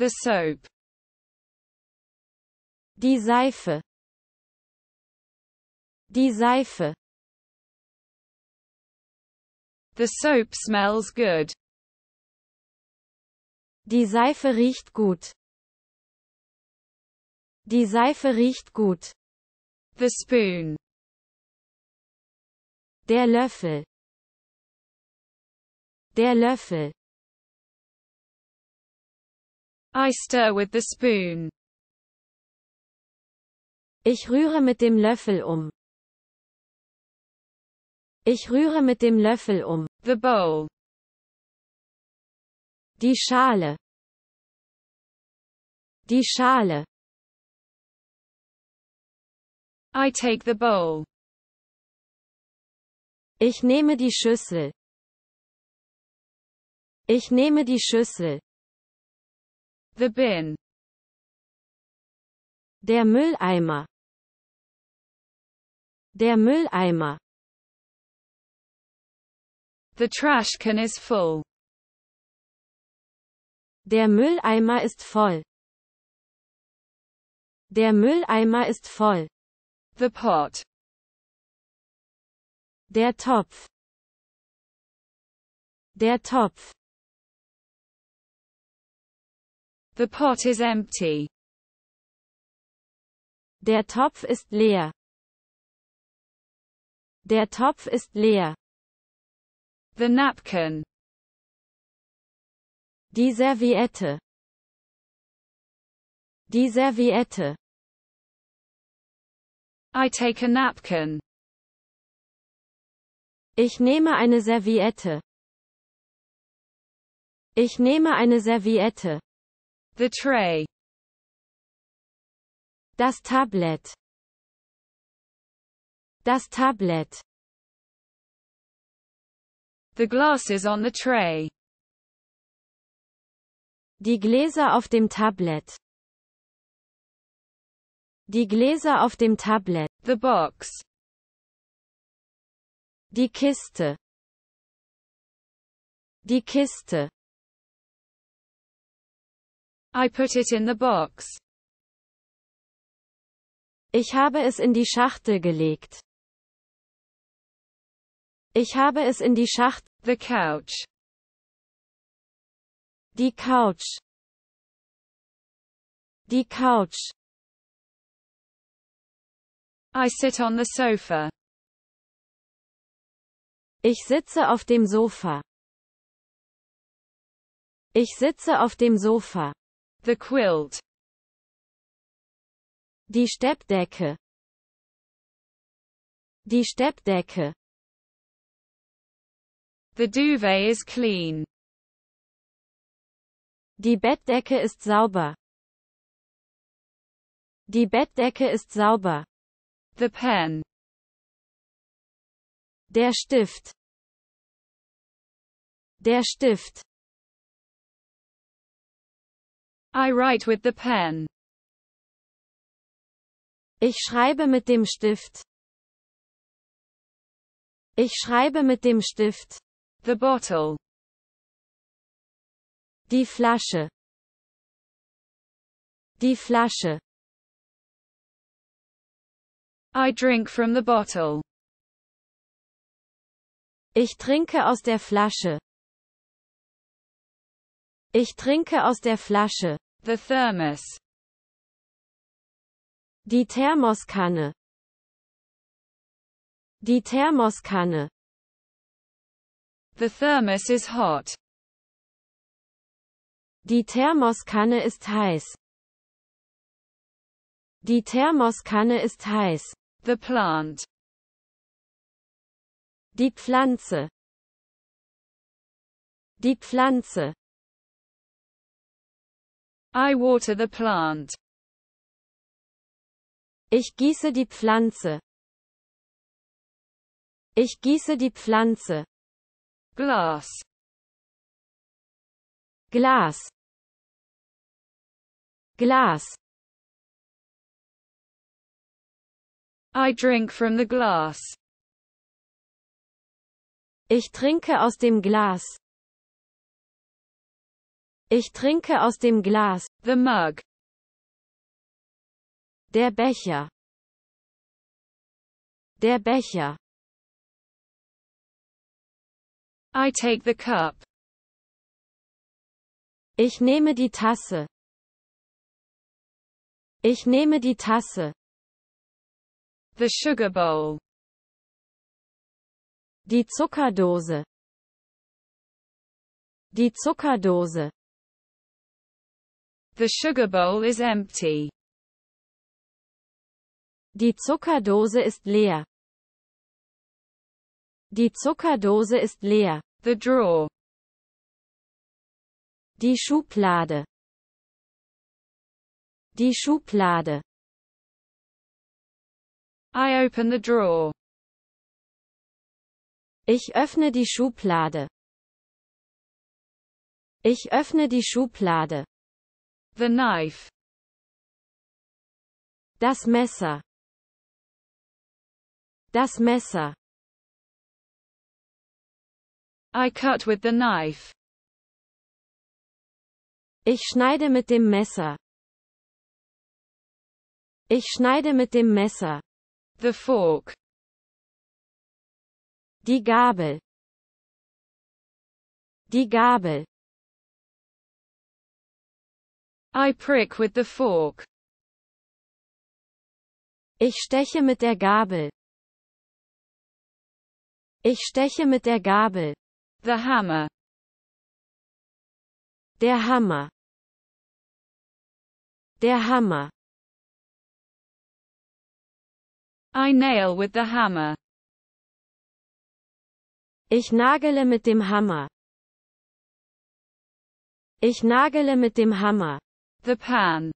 The soap. Die Seife. Die Seife. The soap smells good. Die Seife riecht gut. Die Seife riecht gut. The spoon. Der Löffel. Der Löffel. I stir with the spoon. Ich rühre mit dem Löffel um. Ich rühre mit dem Löffel um. The bowl. Die Schale. Die Schale. I take the bowl. Ich nehme die Schüssel. Ich nehme die Schüssel. The bin. Der Mülleimer. Der Mülleimer. The trash can is full. Der Mülleimer ist voll. Der Mülleimer ist voll. The pot. Der Topf. Der Topf. The pot is empty. Der Topf ist leer. Der Topf ist leer. The napkin. Die Serviette. Die Serviette. I take a napkin. Ich nehme eine Serviette. Ich nehme eine Serviette. The tray. Das Tablet. Das Tablet. The glasses on the tray. Die Gläser auf dem Tablet. Die Gläser auf dem Tablet. The box. Die Kiste. Die Kiste. I put it in the box. Ich habe es in die Schachtel gelegt. Ich habe es in die Schacht. The couch. Die Couch. Die Couch. I sit on the sofa. Ich sitze auf dem Sofa. Ich sitze auf dem Sofa. The quilt. Die Steppdecke. Die Steppdecke. The duvet is clean. Die Bettdecke ist sauber. Die Bettdecke ist sauber. The pen. Der Stift. Der Stift. I write with the pen. Ich schreibe mit dem Stift. Ich schreibe mit dem Stift. The bottle. Die Flasche. Die Flasche. I drink from the bottle. Ich trinke aus der Flasche. Ich trinke aus der Flasche. The thermos. Die Thermoskanne. Die Thermoskanne. The thermos is hot. Die Thermoskanne ist heiß. Die Thermoskanne ist heiß. The plant. Die Pflanze. Die Pflanze. I water the plant. Ich gieße die Pflanze. Ich gieße die Pflanze. Glas. Glas. Glas. I drink from the glass. Ich trinke aus dem Glas. Ich trinke aus dem Glas. The mug. Der Becher. Der Becher. I take the cup. Ich nehme die Tasse. Ich nehme die Tasse. The sugar bowl. Die Zuckerdose. Die Zuckerdose. The sugar bowl is empty. Die Zuckerdose ist leer. Die Zuckerdose ist leer. The drawer. Die Schublade. Die Schublade. I open the drawer. Ich öffne die Schublade. Ich öffne die Schublade. The knife. Das Messer. Das Messer. I cut with the knife. Ich schneide mit dem Messer. Ich schneide mit dem Messer. The fork. Die Gabel. Die Gabel. I prick with the fork. Ich steche mit der Gabel. Ich steche mit der Gabel. The hammer. Der Hammer. Der Hammer. I nail with the hammer. Ich nagele mit dem Hammer. Ich nagele mit dem Hammer. The pan.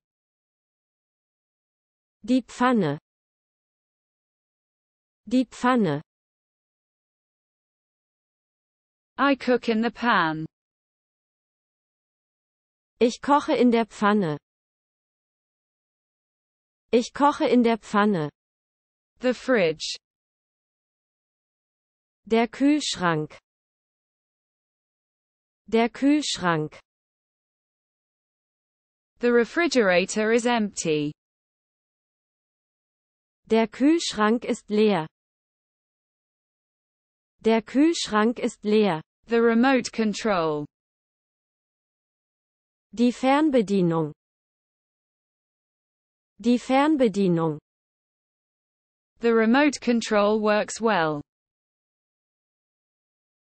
Die Pfanne. Die Pfanne. I cook in the pan. Ich koche in der Pfanne. Ich koche in der Pfanne. The fridge. Der Kühlschrank. Der Kühlschrank. The refrigerator is empty. Der Kühlschrank ist leer. Der Kühlschrank ist leer. The remote control. Die Fernbedienung. Die Fernbedienung. The remote control works well.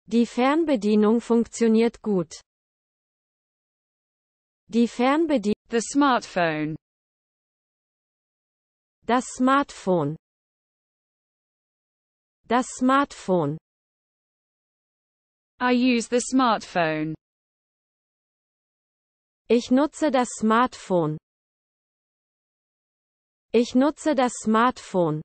Die Fernbedienung funktioniert gut. Die Fernbedienung. The smartphone. Das Smartphone. Das Smartphone. I use the smartphone. Ich nutze das Smartphone. Ich nutze das Smartphone.